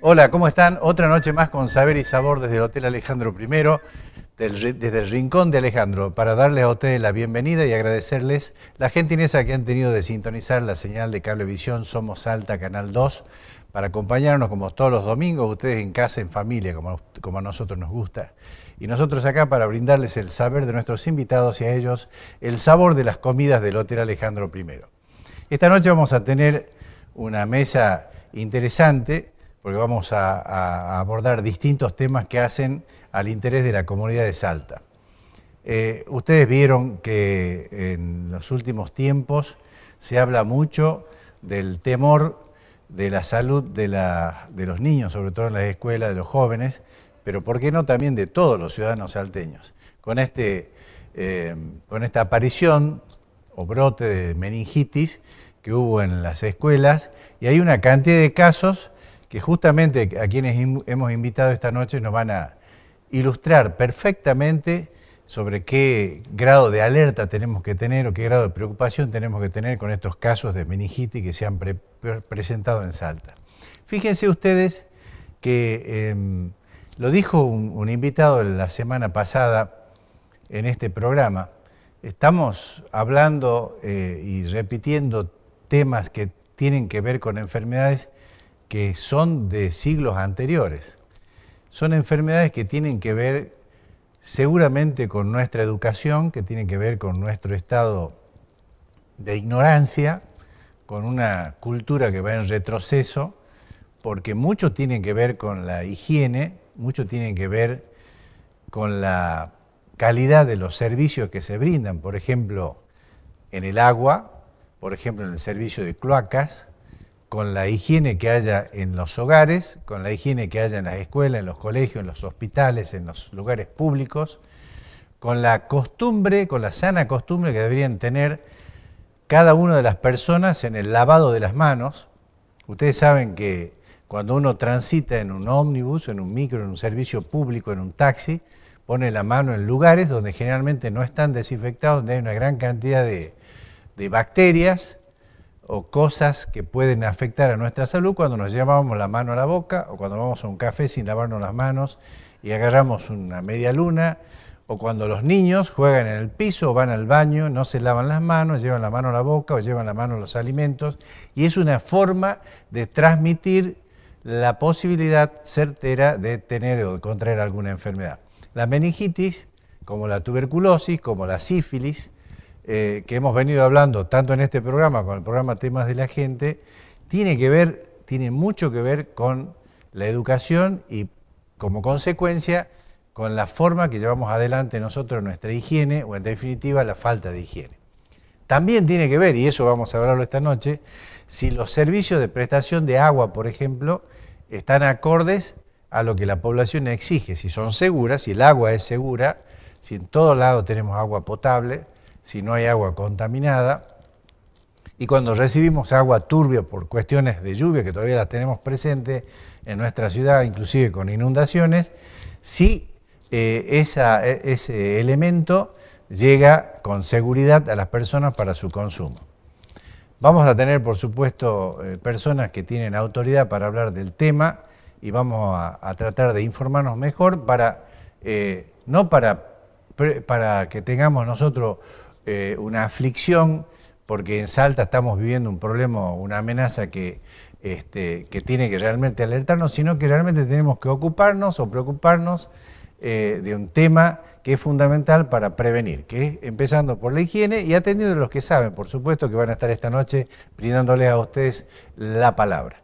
Hola, ¿cómo están? Otra noche más con Saber y Sabor desde el Hotel Alejandro I desde el Rincón de Alejandro para darles a ustedes la bienvenida y agradecerles la gentileza que han tenido de sintonizar la señal de Cablevisión Somos Alta Canal 2 para acompañarnos como todos los domingos, ustedes en casa, en familia, como, como a nosotros nos gusta. Y nosotros acá para brindarles el saber de nuestros invitados y a ellos el sabor de las comidas del Hotel Alejandro I. Esta noche vamos a tener una mesa interesante porque vamos a, abordar distintos temas que hacen al interés de la comunidad de Salta. Eh, ustedes vieron que en los últimos tiempos se habla mucho del temor de la salud de, los niños, sobre todo en las escuelas, de los jóvenes, pero ¿por qué no también de todos los ciudadanos salteños? con este, eh, esta aparición o brote de meningitis que hubo en las escuelas y hay una cantidad de casos que justamente a quienes hemos invitado esta noche nos van a ilustrar perfectamente sobre qué grado de alerta tenemos que tener o qué grado de preocupación tenemos que tener con estos casos de meningitis que se han presentado en Salta. Fíjense ustedes que em, lo dijo un, invitado la semana pasada en este programa, estamos hablando eh, y repitiendo temas que tienen que ver con enfermedades que son de siglos anteriores. Son enfermedades que tienen que ver seguramente con nuestra educación, que tienen que ver con nuestro estado de ignorancia, con una cultura que va en retroceso, porque mucho tienen que ver con la higiene, mucho tienen que ver con la calidad de los servicios que se brindan, por ejemplo, en el agua, por ejemplo, en el servicio de cloacas, con la higiene que haya en los hogares, con la higiene que haya en las escuelas, en los colegios, en los hospitales, en los lugares públicos, con la costumbre, con la sana costumbre que deberían tener cada una de las personas en el lavado de las manos. Ustedes saben que cuando uno transita en un ómnibus, en un micro, en un servicio público, en un taxi, pone la mano en lugares donde generalmente no están desinfectados, donde hay una gran cantidad de, de bacterias, o cosas que pueden afectar a nuestra salud cuando nos llevamos la mano a la boca o cuando vamos a un café sin lavarnos las manos y agarramos una media luna o cuando los niños juegan en el piso o van al baño, no se lavan las manos, llevan la mano a la boca o llevan la mano a los alimentos y es una forma de transmitir la posibilidad certera de tener o de contraer alguna enfermedad. La meningitis, como la tuberculosis, como la sífilis, eh, que hemos venido hablando tanto en este programa como en el programa Temas de la Gente, tiene que ver, tiene mucho que ver con la educación y como consecuencia con la forma que llevamos adelante nosotros nuestra higiene o en definitiva la falta de higiene. También tiene que ver, y eso vamos a hablarlo esta noche, si los servicios de prestación de agua, por ejemplo, están acordes a lo que la población exige, si son seguras, si el agua es segura, si en todo lado tenemos agua potable, si no hay agua contaminada. Y cuando recibimos agua turbia por cuestiones de lluvia, que todavía las tenemos presentes en nuestra ciudad, inclusive con inundaciones, si eh, e-, ese elemento llega con seguridad a las personas para su consumo. Vamos a tener, por supuesto, eh, personas que tienen autoridad para hablar del tema y vamos a, tratar de informarnos mejor para, eh, no para, para que tengamos nosotros eh, una aflicción, porque en Salta estamos viviendo un problema, una amenaza que, este, que tiene que realmente alertarnos, sino que realmente tenemos que ocuparnos o preocuparnos eh, de un tema que es fundamental para prevenir, que es empezando por la higiene y atendiendo a los que saben, por supuesto, que van a estar esta noche brindándoles a ustedes la palabra.